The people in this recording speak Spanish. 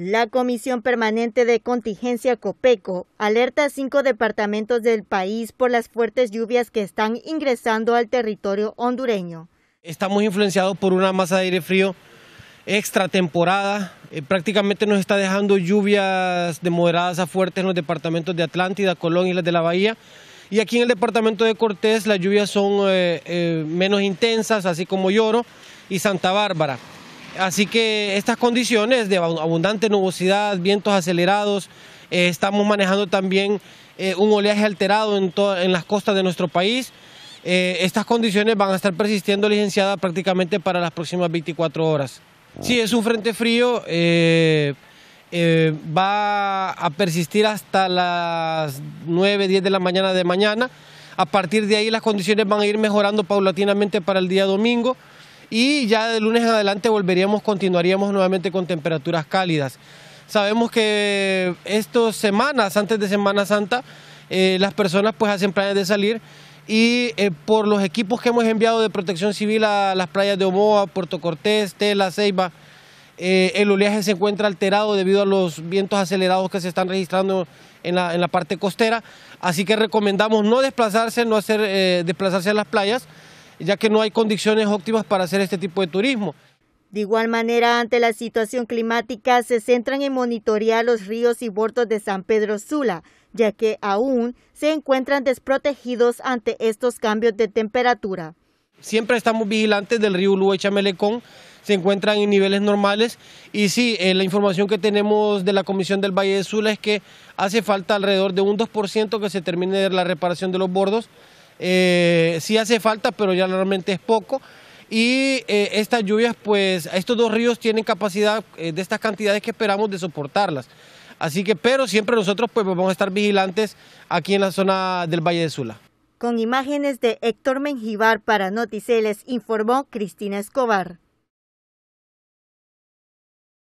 La Comisión Permanente de Contingencia COPECO alerta a cinco departamentos del país por las fuertes lluvias que están ingresando al territorio hondureño. Estamos influenciados por una masa de aire frío extratemporada. Eh, prácticamente nos está dejando lluvias de moderadas a fuertes en los departamentos de Atlántida, Colón y las de la Bahía. Y aquí en el departamento de Cortés las lluvias son eh, eh, menos intensas, así como Lloro y Santa Bárbara. Así que estas condiciones de abundante nubosidad, vientos acelerados, eh, estamos manejando también eh, un oleaje alterado en, en, las costas de nuestro país. Eh, estas condiciones van a estar persistiendo, licenciada, prácticamente para las próximas 24 horas. Sí, es un frente frío, va a persistir hasta las 9, 10 de la mañana de mañana. A partir de ahí las condiciones van a ir mejorando paulatinamente para el día domingo y ya de lunes en adelante volveríamos, continuaríamos nuevamente con temperaturas cálidas. Sabemos que estas semanas, antes de Semana Santa, eh, las personas pues hacen planes de salir y eh, por los equipos que hemos enviado de protección civil a las playas de Omoa, Puerto Cortés, Tela, Ceiba, eh, el oleaje se encuentra alterado debido a los vientos acelerados que se están registrando en la, en la parte costera, así que recomendamos no desplazarse, no hacer, desplazarse a las playas ya que no hay condiciones óptimas para hacer este tipo de turismo. De igual manera, ante la situación climática, se centran en monitorear los ríos y bordos de San Pedro Sula, ya que aún se encuentran desprotegidos ante estos cambios de temperatura. Siempre estamos vigilantes del río Luechamelecón, se encuentran en niveles normales y sí, eh, la información que tenemos de la Comisión del Valle de Sula es que hace falta alrededor de un 2% que se termine la reparación de los bordos eh, sí hace falta, pero ya realmente es poco. Y eh, estas lluvias, pues estos dos ríos tienen capacidad eh, de estas cantidades que esperamos de soportarlas. Así que, pero siempre nosotros pues vamos a estar vigilantes aquí en la zona del Valle de Sula. Con imágenes de Héctor Menjivar para Noticeles informó Cristina Escobar.